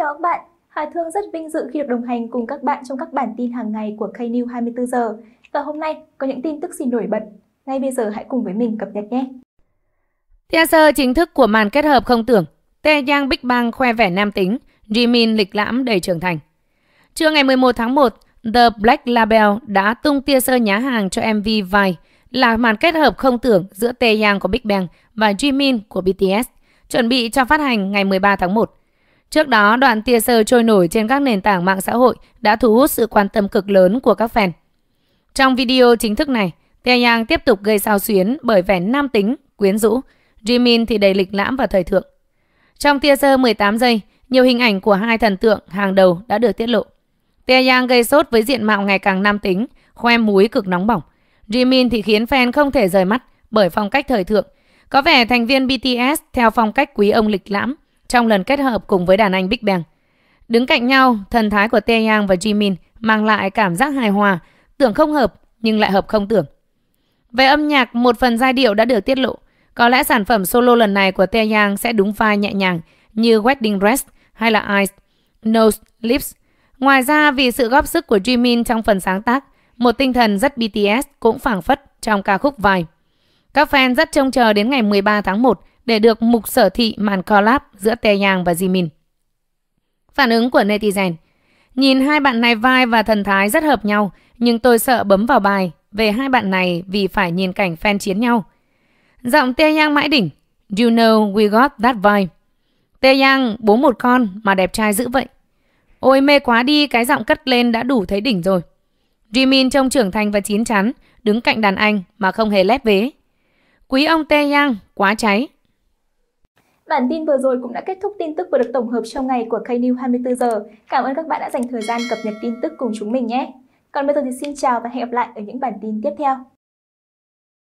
chào các bạn. Hà Thương rất vinh dự khi được đồng hành cùng các bạn trong các bản tin hàng ngày của Knew 24 giờ. Và hôm nay có những tin tức gì nổi bật. Ngay bây giờ hãy cùng với mình cập nhật nhé. Theo sơ chính thức của màn kết hợp không tưởng, Tae Yang Big Bang khoe vẻ nam tính, Jimin lịch lãm đầy trưởng thành. Trưa ngày 11 tháng 1, The Black Label đã tung tia sơ nhá hàng cho MV Vai là màn kết hợp không tưởng giữa Tae Yang của Big Bang và Jimin của BTS, chuẩn bị cho phát hành ngày 13 tháng 1. Trước đó, đoạn teaser trôi nổi trên các nền tảng mạng xã hội đã thu hút sự quan tâm cực lớn của các fan. Trong video chính thức này, Taeyang tiếp tục gây sao xuyến bởi vẻ nam tính, quyến rũ, Jimin thì đầy lịch lãm và thời thượng. Trong teaser 18 giây, nhiều hình ảnh của hai thần tượng hàng đầu đã được tiết lộ. Taeyang gây sốt với diện mạo ngày càng nam tính, khoe múi cực nóng bỏng. Jimin thì khiến fan không thể rời mắt bởi phong cách thời thượng, có vẻ thành viên BTS theo phong cách quý ông lịch lãm trong lần kết hợp cùng với đàn anh Big Bang. Đứng cạnh nhau, thần thái của Taeyang và Jimin mang lại cảm giác hài hòa, tưởng không hợp nhưng lại hợp không tưởng. Về âm nhạc, một phần giai điệu đã được tiết lộ. Có lẽ sản phẩm solo lần này của Taeyang sẽ đúng vai nhẹ nhàng như Wedding Dress hay là Eyes, Nose, Lips. Ngoài ra, vì sự góp sức của Jimin trong phần sáng tác, một tinh thần rất BTS cũng phảng phất trong ca khúc Vibe. Các fan rất trông chờ đến ngày 13 tháng 1 để được mục sở thị màn collab giữa Yang và Jimin. Phản ứng của netizen Nhìn hai bạn này vai và thần thái rất hợp nhau, nhưng tôi sợ bấm vào bài về hai bạn này vì phải nhìn cảnh fan chiến nhau. Giọng Yang mãi đỉnh You know we got that vibe. Yang bố một con mà đẹp trai dữ vậy. Ôi mê quá đi, cái giọng cất lên đã đủ thấy đỉnh rồi. Jimin trông trưởng thành và chín chắn, đứng cạnh đàn anh mà không hề lép vế. Quý ông Tae Yang quá cháy, Bản tin vừa rồi cũng đã kết thúc tin tức vừa được tổng hợp trong ngày của KNews 24 giờ. Cảm ơn các bạn đã dành thời gian cập nhật tin tức cùng chúng mình nhé. Còn bây giờ thì xin chào và hẹn gặp lại ở những bản tin tiếp theo.